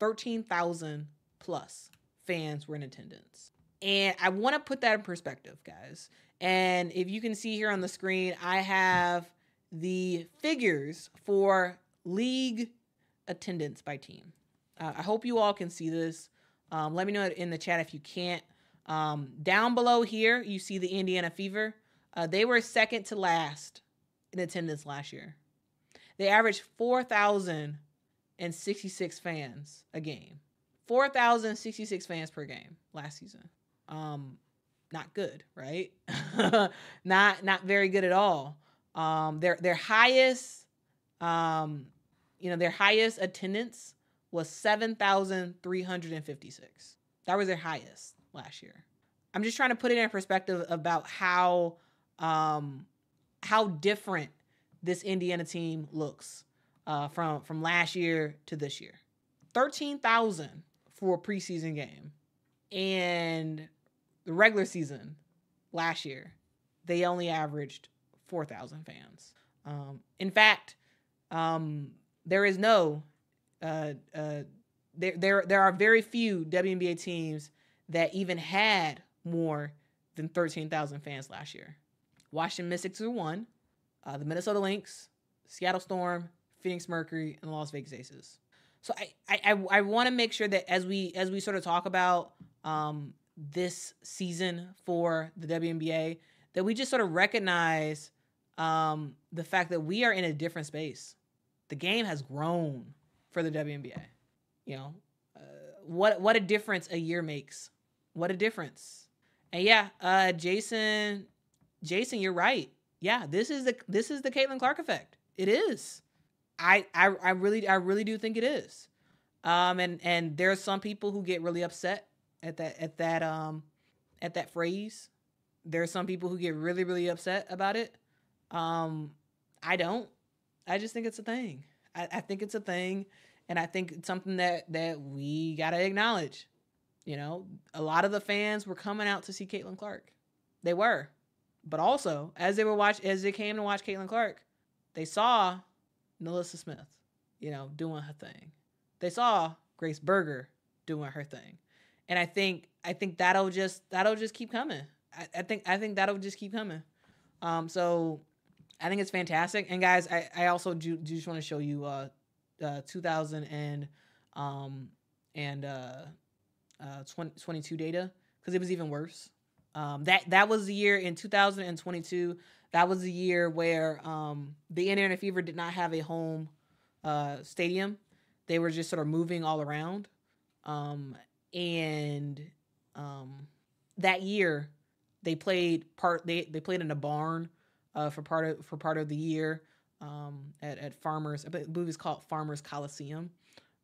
13,000 plus fans were in attendance. And I want to put that in perspective, guys. And if you can see here on the screen, I have the figures for league attendance by team. Uh, I hope you all can see this. Um, let me know in the chat if you can't. Um, down below here, you see the Indiana Fever. Uh, they were second to last in attendance last year. They averaged 4,000 and 66 fans a game. 4,066 fans per game last season. Um, not good, right? not not very good at all. Um, their their highest, um, you know, their highest attendance was 7,356. That was their highest last year. I'm just trying to put it in perspective about how um, how different this Indiana team looks uh, from from last year to this year. Thirteen thousand for a preseason game, and the regular season last year they only averaged four thousand fans. Um, in fact, um, there is no uh, uh, there there there are very few WNBA teams that even had more than thirteen thousand fans last year. Washington Mystics are one. Uh, the Minnesota Lynx, Seattle Storm, Phoenix Mercury, and Las Vegas Aces. So I I, I, want to make sure that as we as we sort of talk about um, this season for the WNBA, that we just sort of recognize um, the fact that we are in a different space. The game has grown for the WNBA. You know, uh, what what a difference a year makes. What a difference. And yeah, uh, Jason, Jason, you're right. Yeah, this is the this is the Caitlin Clark effect. It is. I, I I really I really do think it is. Um, and and there are some people who get really upset at that at that um at that phrase. There are some people who get really really upset about it. Um, I don't. I just think it's a thing. I, I think it's a thing, and I think it's something that that we gotta acknowledge. You know, a lot of the fans were coming out to see Caitlin Clark. They were, but also as they were watch as they came to watch Caitlin Clark, they saw Melissa Smith, you know, doing her thing. They saw Grace Berger doing her thing. And I think I think that'll just that'll just keep coming. I, I think I think that'll just keep coming. Um, so I think it's fantastic. And guys, I, I also do, do just want to show you uh, uh 2000 and um and uh, uh 20, 22 data because it was even worse. Um, that that was the year in 2022. That was the year where um, the Indiana Fever did not have a home uh, stadium. They were just sort of moving all around, um, and um, that year they played part. They they played in a barn uh, for part of for part of the year um, at at Farmers. I believe it's called Farmers Coliseum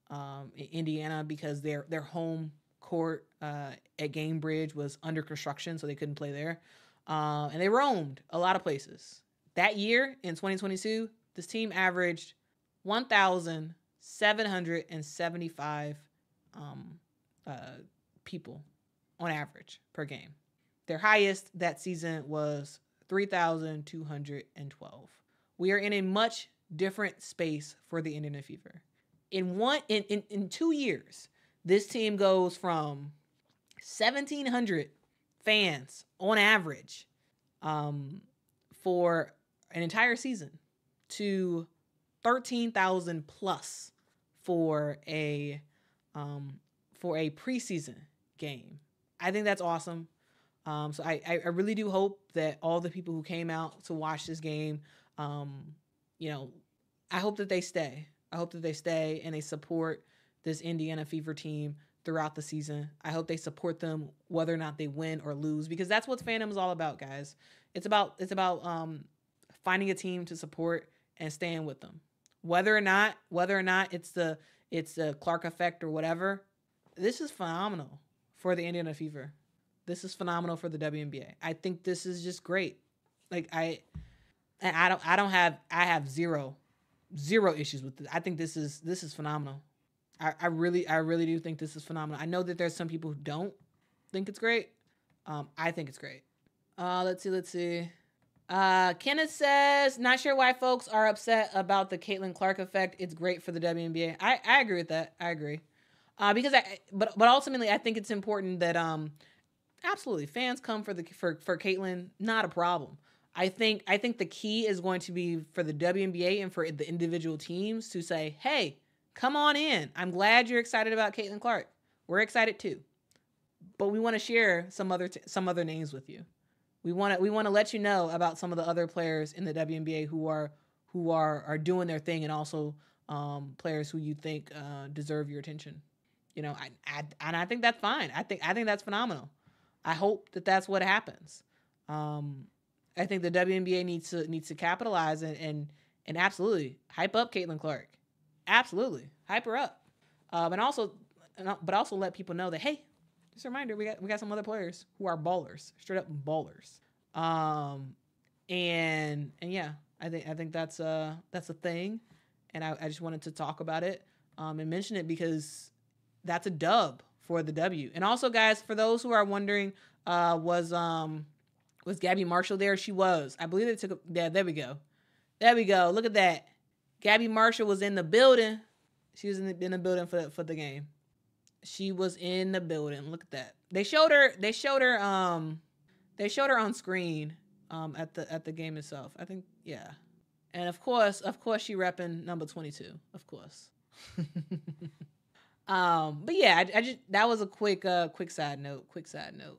um, in Indiana because their their home court uh, at Gamebridge was under construction, so they couldn't play there. Uh, and they roamed a lot of places. That year in 2022, this team averaged 1,775 um, uh, people on average per game. Their highest that season was 3,212. We are in a much different space for the Indiana Fever. In one in, in, in two years, this team goes from 1,700 fans on average um, for an entire season to 13,000 plus for a um, for a preseason game. I think that's awesome. Um, so I, I really do hope that all the people who came out to watch this game, um, you know, I hope that they stay. I hope that they stay and they support this Indiana Fever team throughout the season. I hope they support them whether or not they win or lose because that's what fandom is all about, guys. It's about it's about um, finding a team to support and staying with them. Whether or not whether or not it's the it's the Clark effect or whatever, this is phenomenal for the Indiana Fever. This is phenomenal for the WNBA. I think this is just great. Like I and I don't I don't have I have zero zero issues with this. I think this is this is phenomenal. I, I really, I really do think this is phenomenal. I know that there's some people who don't think it's great. Um, I think it's great. Uh, let's see, let's see. Uh, Kenneth says, not sure why folks are upset about the Caitlin Clark effect. It's great for the WNBA. I, I agree with that. I agree. Uh, because I, but but ultimately, I think it's important that um, absolutely fans come for the for for Caitlin. Not a problem. I think I think the key is going to be for the WNBA and for the individual teams to say, hey, Come on in. I'm glad you're excited about Caitlin Clark. We're excited too, but we want to share some other t- some other names with you. We want to we want to let you know about some of the other players in the WNBA who are who are are doing their thing and also um, players who you think uh, deserve your attention. You know, I, I and I think that's fine. I think I think that's phenomenal. I hope that that's what happens. Um, I think the WNBA needs to needs to capitalize and and, and absolutely hype up Caitlin Clark. Absolutely, hype her up, um, and also, but also let people know that hey, just a reminder, we got we got some other players who are ballers, straight up ballers. Um, and and yeah, I think I think that's a uh, that's a thing, and I, I just wanted to talk about it um, and mention it because that's a dub for the W. And also, guys, for those who are wondering, uh, was um was Gabby Marshall there? She was. I believe they took. A, yeah, there we go. There we go. Look at that. Gabby Marshall was in the building. She was in the, in the building for the, for the game. She was in the building. Look at that. They showed her. They showed her. Um, they showed her on screen. Um, at the at the game itself. I think yeah. And of course, of course, she repping number twenty two. Of course. um, but yeah, I, I, just that was a quick uh quick side note. Quick side note.